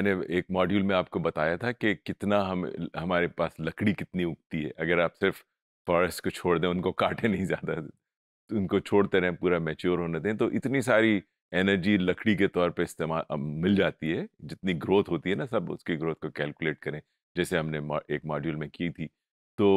मैंने एक मॉड्यूल में आपको बताया था कि कितना हम हमारे पास लकड़ी कितनी उगती है अगर आप सिर्फ फॉरेस्ट को छोड़ दें उनको काटे नहीं ज़्यादा तो उनको छोड़ते रहें पूरा मेच्योर होने दें तो इतनी सारी एनर्जी लकड़ी के तौर पर इस्तेमाल मिल जाती है जितनी ग्रोथ होती है ना सब उसकी ग्रोथ को कैलकुलेट करें जैसे हमने एक मॉड्यूल में की थी तो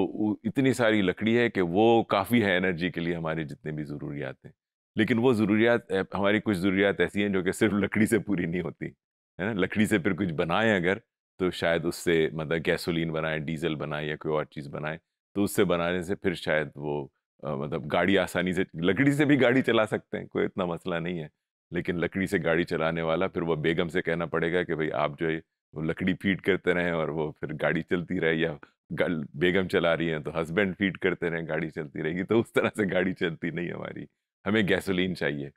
इतनी सारी लकड़ी है कि वो काफ़ी है एनर्जी के लिए हमारे जितने भी ज़रूरियात हैं लेकिन वो ज़रूरियात हमारी कुछ ज़रूरियात ऐसी हैं जो कि सिर्फ लकड़ी से पूरी नहीं होती है ना लकड़ी से फिर कुछ बनाएं अगर तो शायद उससे मतलब गैसोलीन बनाए डीजल बनाए या कोई और चीज़ बनाए तो उससे बनाने से फिर शायद वो आ, मतलब गाड़ी आसानी से लकड़ी से भी गाड़ी चला सकते हैं कोई इतना मसला नहीं है लेकिन लकड़ी से गाड़ी चलाने वाला फिर वो बेगम से कहना पड़ेगा कि भाई आप जो है वो लकड़ी फीड करते रहें और वो फिर गाड़ी चलती रहे या बेगम चला रही हैं तो हस्बैंड फीड करते रहें गाड़ी चलती रहेगी तो उस तरह से गाड़ी चलती नहीं हमारी हमें गैसोलीन चाहिए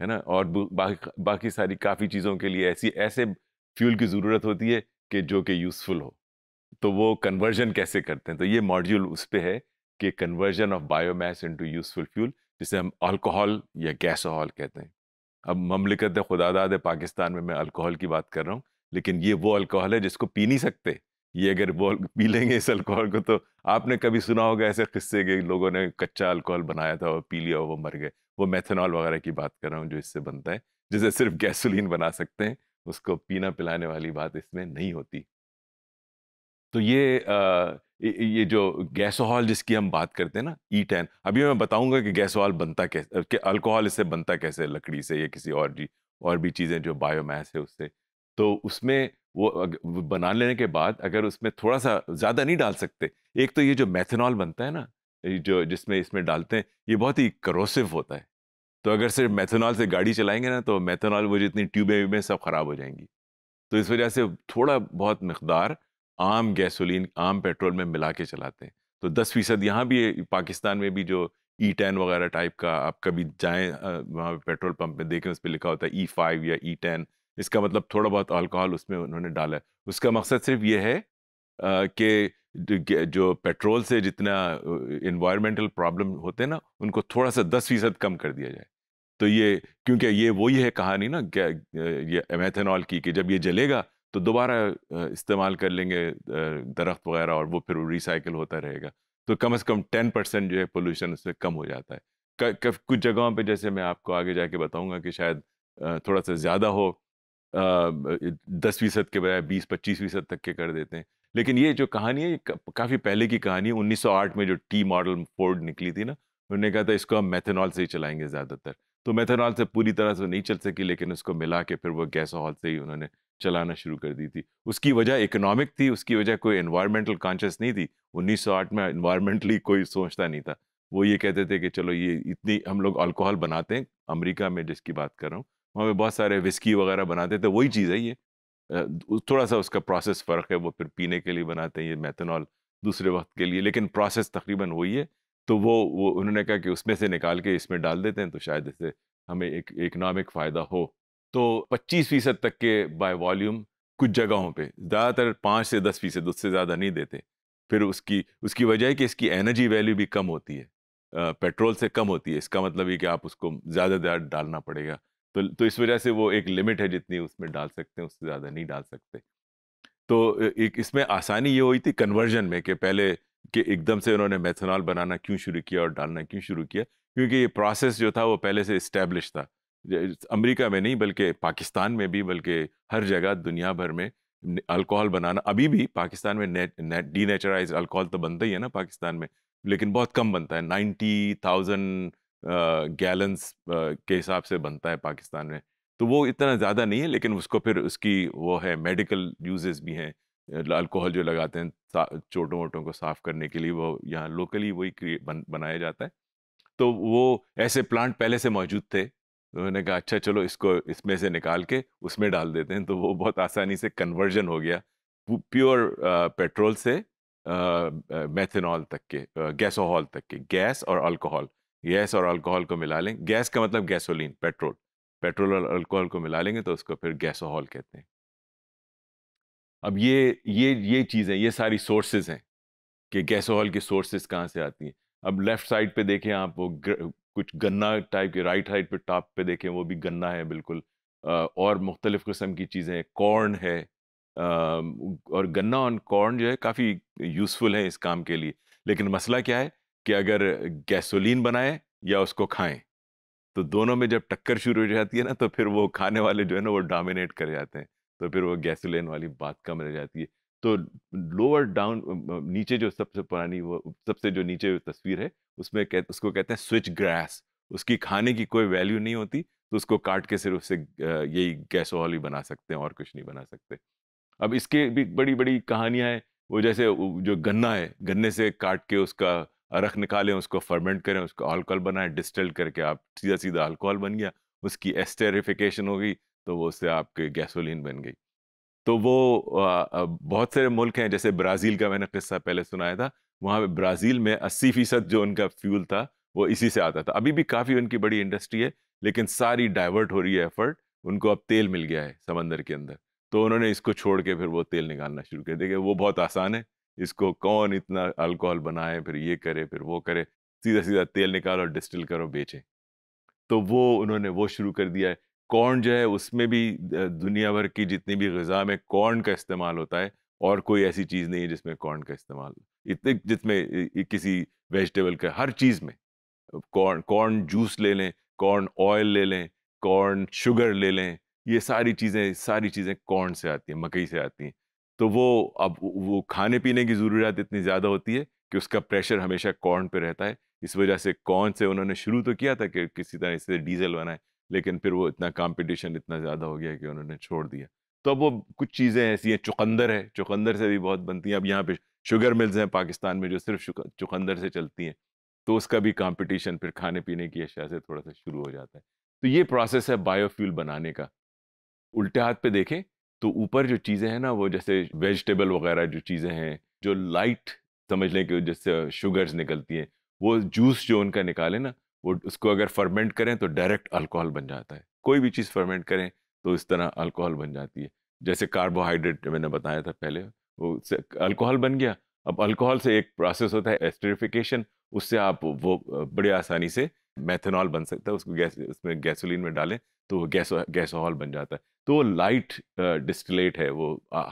है ना और बाकी बाकी सारी काफ़ी चीज़ों के लिए ऐसी ऐसे फ्यूल की ज़रूरत होती है कि जो कि यूज़फुल हो तो वो कन्वर्जन कैसे करते हैं तो ये मॉड्यूल उस पर है कि conversion of biomass into useful fuel जिसे हम अल्कोहल या गैसोहल कहते हैं अब ममलिकत खुदादाद पाकिस्तान में मैं अल्कोहल की बात कर रहा हूँ लेकिन ये वो अल्कोहल है जिसको पी नहीं सकते ये अगर बोल पी लेंगे इस अल्कोहल को तो आपने कभी सुना होगा ऐसे किस्से के लोगों ने कच्चा अल्कोहल बनाया था और पी लिया वो मर गए वो मैथनॉल वगैरह की बात कर रहा हूँ जो इससे बनता है जिसे सिर्फ गैसोलीन बना सकते हैं उसको पीना पिलाने वाली बात इसमें नहीं होती तो ये आ, ये जो गैसोहॉल जिसकी हम बात करते हैं ना ई e टेन अभी मैं बताऊंगा कि गैसोहॉल बनता कैसे अल्कोहल इससे बनता कैसे लकड़ी से या किसी और जी और भी चीज़ें जो बायोमास है उससे तो उसमें वो बना लेने के बाद अगर उसमें थोड़ा सा ज़्यादा नहीं डाल सकते एक तो ये जो मैथेनॉल बनता है ना जो जिसमें इसमें डालते हैं ये बहुत ही करोसिव होता है तो अगर सिर्फ मैथेनॉल से गाड़ी चलाएंगे ना तो मैथेनॉल वो जितनी ट्यूबें व्यूबें सब ख़राब हो जाएंगी तो इस वजह से थोड़ा बहुत मकदार आम गैसोलीन आम पेट्रोल में मिला के चलाते हैं तो दस फीसद यहाँ भी पाकिस्तान में भी जो ई e टेन वगैरह टाइप का आप कभी जाएँ वहाँ पेट्रोल पंप में देखें उस पर लिखा होता है ई e फाइव या ई e टेन इसका मतलब थोड़ा बहुत अल्कोहल उसमें उन्होंने डाला है उसका मकसद सिर्फ ये है कि जो पेट्रोल से जितना इन्वायरमेंटल प्रॉब्लम होते हैं ना उनको थोड़ा सा दस फीसद कम कर दिया जाए तो ये क्योंकि ये वही है कहानी ना ये मैथेनॉल की कि जब ये जलेगा तो दोबारा इस्तेमाल कर लेंगे दरख्त वगैरह और वो फिर रिसाइकिल होता रहेगा तो कम से कम टेन परसेंट जो है पोल्यूशन उससे कम हो जाता है कुछ जगहों पे जैसे मैं आपको आगे जाके बताऊंगा कि शायद थोड़ा सा ज़्यादा हो दस फीसद के बजाय बीस पच्चीस फीसद तक के कर देते हैं लेकिन ये जो कहानी है ये काफ़ी पहले की कहानी है 1908 में जो टी मॉडल फोर्ड निकली थी ना उन्होंने कहा था इसको हम मैथेनॉल से ही चलाएंगे ज़्यादातर तो मैथेनॉल से पूरी तरह से नहीं चल सकी लेकिन उसको मिला के फिर वो गैसोहॉल से ही उन्होंने चलाना शुरू कर दी थी उसकी वजह इकोनॉमिक थी उसकी वजह कोई इन्वायरमेंटल कॉन्शियस नहीं थी 1908 में इन्वायरमेंटली कोई सोचता नहीं था वो ये कहते थे कि चलो ये इतनी हम लोग अल्कोहल बनाते हैं अमेरिका में जिसकी बात कर रहा हूँ वहाँ पे बहुत सारे विस्की वगैरह बनाते थे वही चीज़ है ये थोड़ा सा उसका प्रोसेस फ़र्क है वो फिर पीने के लिए बनाते हैं ये मैथनॉल दूसरे वक्त के लिए लेकिन प्रोसेस तकरीबन वही है तो वो वो उन्होंने कहा कि उसमें से निकाल के इसमें डाल देते हैं तो शायद इससे हमें एक इकनॉमिक फ़ायदा हो तो पच्चीस फ़ीसद तक के बाय वॉल्यूम कुछ जगहों पे ज़्यादातर पाँच से दस फ़ीसद उससे ज़्यादा नहीं देते फिर उसकी उसकी वजह है कि इसकी एनर्जी वैल्यू भी कम होती है पेट्रोल से कम होती है इसका मतलब ये कि आप उसको ज़्यादा ज़्यादा डालना पड़ेगा तो तो इस वजह से वो एक लिमिट है जितनी उसमें डाल सकते हैं उससे ज़्यादा नहीं डाल सकते तो एक इसमें आसानी ये हुई थी कन्वर्जन में कि पहले कि एकदम से उन्होंने मैथनॉल बनाना क्यों शुरू किया और डालना क्यों शुरू किया क्योंकि ये प्रोसेस जो था वो पहले से इस्टेब्लिश था अमेरिका में नहीं बल्कि पाकिस्तान में भी बल्कि हर जगह दुनिया भर में अल्कोहल बनाना अभी भी पाकिस्तान में नेट नेचराइज अल्कोहल तो बनता ही है ना पाकिस्तान में लेकिन बहुत कम बनता है नाइन्टी थाउजेंड गैलन्स के हिसाब से बनता है पाकिस्तान में तो वो इतना ज़्यादा नहीं है लेकिन उसको फिर उसकी वो है मेडिकल यूजेस भी हैं अल्कोहल जो लगाते हैं चोटों वोटों को साफ़ करने के लिए वो यहाँ लोकली वही बन, बनाया जाता है तो वो ऐसे प्लांट पहले से मौजूद थे तो उन्होंने कहा अच्छा चलो इसको इसमें से निकाल के उसमें डाल देते हैं तो वो बहुत आसानी से कन्वर्जन हो गया प्योर पेट्रोल से मेथेनॉल तक के गैसोहॉल तक के गैस और अल्कोहल गैस और अल्कोहल को मिला लें गैस का मतलब गैसोलीन पेट्रोल पेट्रोल और अल्कोहल को मिला लेंगे तो उसको फिर गैसोहॉल कहते हैं अब ये ये ये चीज़ें ये सारी सोर्सेज हैं कि गैसोहॉल की सोर्सेज कहाँ से आती हैं अब लेफ़्ट साइड पे देखें आप वो कुछ गन्ना टाइप के राइट साइड पे टॉप पे देखें वो भी गन्ना है बिल्कुल और मुख्तलिफ़ कस्म की चीज़ें कॉर्न है और गन्ना और कॉर्न जो है काफ़ी यूज़फुल है इस काम के लिए लेकिन मसला क्या है कि अगर गैसोलीन बनाएं या उसको खाएं तो दोनों में जब टक्कर शुरू हो जाती है ना तो फिर वो खाने वाले जो है ना वो डोमिनेट कर जाते हैं तो फिर वो गैसोलीन वाली बात कम रह जाती है तो लोअर डाउन नीचे जो सबसे पुरानी वो सबसे जो नीचे तस्वीर है उसमें कह, उसको कहते हैं स्विच ग्रास उसकी खाने की कोई वैल्यू नहीं होती तो उसको काट के सिर्फ उससे यही गैसोहॉल ही बना सकते हैं और कुछ नहीं बना सकते अब इसके भी बड़ी बड़ी कहानियाँ हैं वो जैसे जो गन्ना है गन्ने से काट के उसका अरख निकालें उसको फर्मेंट करें उसको अल्कोहल बनाएं डिस्टिल करके आप सीधा सीधा अल्कोहल बन गया उसकी एस्टेरिफिकेशन हो गई तो वो उससे आपके गैसोलिन बन गई तो वो बहुत सारे मुल्क हैं जैसे ब्राज़ील का मैंने किस्सा पहले सुनाया था वहाँ पे ब्राज़ील में अस्सी फ़ीसद जो उनका फ्यूल था वो इसी से आता था अभी भी काफ़ी उनकी बड़ी इंडस्ट्री है लेकिन सारी डाइवर्ट हो रही है एफर्ट उनको अब तेल मिल गया है समंदर के अंदर तो उन्होंने इसको छोड़ के फिर वो तेल निकालना शुरू कर देखिए वो बहुत आसान है इसको कौन इतना अल्कोहल बनाए फिर ये करे फिर वो करे सीधा सीधा तेल निकालो डिस्टिल करो बेचे तो वो उन्होंने वो शुरू कर दिया है कॉर्न जो है उसमें भी दुनिया भर की जितनी भी गज़ा में कॉर्न का इस्तेमाल होता है और कोई ऐसी चीज़ नहीं है जिसमें कॉर्न का इस्तेमाल इतने जिसमें किसी वेजिटेबल का हर चीज़ में कॉर्न कॉर्न जूस ले लें कॉर्न ऑयल ले लें कॉर्न शुगर ले लें ये सारी चीज़ें सारी चीज़ें कॉर्न से आती हैं मकई से आती हैं तो वो अब वो खाने पीने की ज़रूरत इतनी ज़्यादा होती है कि उसका प्रेशर हमेशा कॉर्न पे रहता है इस वजह से कॉर्न से उन्होंने शुरू तो किया था कि किसी तरह इससे डीजल बनाए लेकिन फिर वो इतना कंपटीशन इतना ज़्यादा हो गया कि उन्होंने छोड़ दिया तो अब वो कुछ चीज़ें ऐसी हैं चुकंदर है चुकंदर से भी बहुत बनती हैं अब यहाँ पे शुगर मिल्स हैं पाकिस्तान में जो सिर्फ चुकंदर से चलती हैं तो उसका भी कॉम्पिटिशन फिर खाने पीने की अशिया से थोड़ा सा शुरू हो जाता है तो ये प्रोसेस है बायोफ्यूल बनाने का उल्टे हाथ पे देखें तो ऊपर जो चीज़ें हैं ना वो जैसे वेजिटेबल वगैरह जो चीज़ें हैं जो लाइट समझ लें कि जैसे शुगर्स निकलती हैं वो जूस जो उनका निकालें ना वो उसको अगर फर्मेंट करें तो डायरेक्ट अल्कोहल बन जाता है कोई भी चीज़ फर्मेंट करें तो इस तरह अल्कोहल बन जाती है जैसे कार्बोहाइड्रेट मैंने बताया था पहले वो अल्कोहल बन गया अब अल्कोहल से एक प्रोसेस होता है एस्टरीफिकेशन उससे आप वो बड़ी आसानी से मैथनॉल बन सकता है उसको गैस उसमें गैसोलीन में डालें तो वो गैसो हॉल बन जाता है तो वो लाइट डिस्टिलेट है वो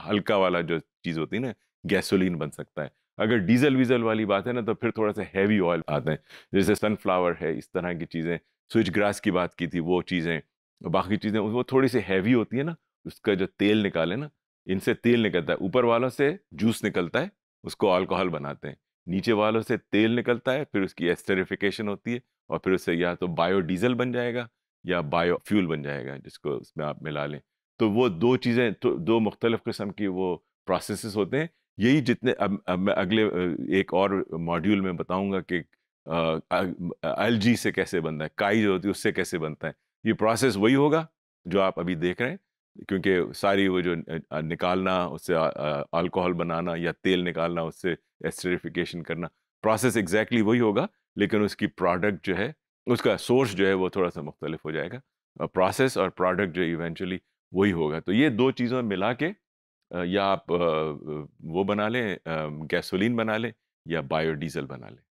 हल्का वाला जो चीज़ होती है ना गैसोलीन बन सकता है अगर डीजल वीजल वाली बात है ना तो फिर थोड़ा सा हैवी ऑयल आते हैं जैसे सनफ्लावर है इस तरह की चीज़ें स्विच ग्रास की बात की थी वो चीज़ें बाकी चीज़ें वो थोड़ी सी हैवी होती है ना उसका जो तेल निकाले ना इनसे तेल निकलता है ऊपर वालों से जूस निकलता है उसको अल्कोहल बनाते हैं नीचे वालों से तेल निकलता है फिर उसकी एस्टेरिफिकेशन होती है और फिर उससे या तो बायोडीजल बन जाएगा या बायो फ्यूल बन जाएगा जिसको उसमें आप मिला लें तो वो दो चीज़ें तो दो मुख्तलिफ़ किस्म की वो प्रोसेस होते हैं यही जितने अब, अब मैं अगले एक और मॉड्यूल में बताऊँगा कि एल जी से कैसे बनता है काई जो होती है उससे कैसे बनता है ये प्रोसेस वही होगा जो आप अभी देख रहे हैं क्योंकि सारी वो जो निकालना उससे अल्कोहल बनाना या तेल निकालना उससे एस्टरीफिकेशन करना प्रोसेस एग्जैक्टली exactly वही होगा लेकिन उसकी प्रोडक्ट जो है उसका सोर्स जो है वो थोड़ा सा मुख्तलिफ हो जाएगा प्रोसेस और प्रोडक्ट जो इवेंचुअली वही होगा तो ये दो चीज़ों मिला के या आप वो बना लें गैसोलीन बना लें या बायोडीज़ल बना लें